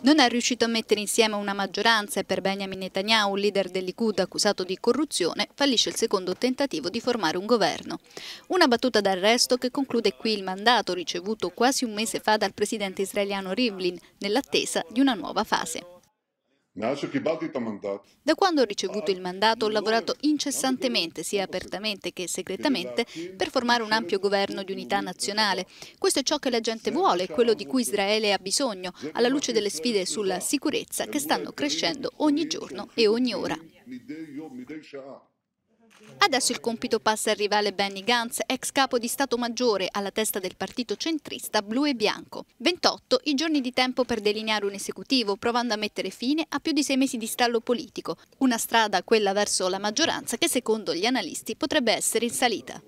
Non è riuscito a mettere insieme una maggioranza e per Benjamin Netanyahu, leader del accusato di corruzione, fallisce il secondo tentativo di formare un governo. Una battuta d'arresto che conclude qui il mandato ricevuto quasi un mese fa dal presidente israeliano Rivlin, nell'attesa di una nuova fase. Da quando ho ricevuto il mandato ho lavorato incessantemente, sia apertamente che segretamente, per formare un ampio governo di unità nazionale. Questo è ciò che la gente vuole, quello di cui Israele ha bisogno, alla luce delle sfide sulla esatto. sicurezza che stanno crescendo esatto. ogni giorno e ogni ora. Adesso il compito passa al rivale Benny Gantz, ex capo di Stato Maggiore alla testa del partito centrista blu e bianco. 28 i giorni di tempo per delineare un esecutivo, provando a mettere fine a più di sei mesi di stallo politico. Una strada, quella verso la maggioranza, che secondo gli analisti potrebbe essere in salita.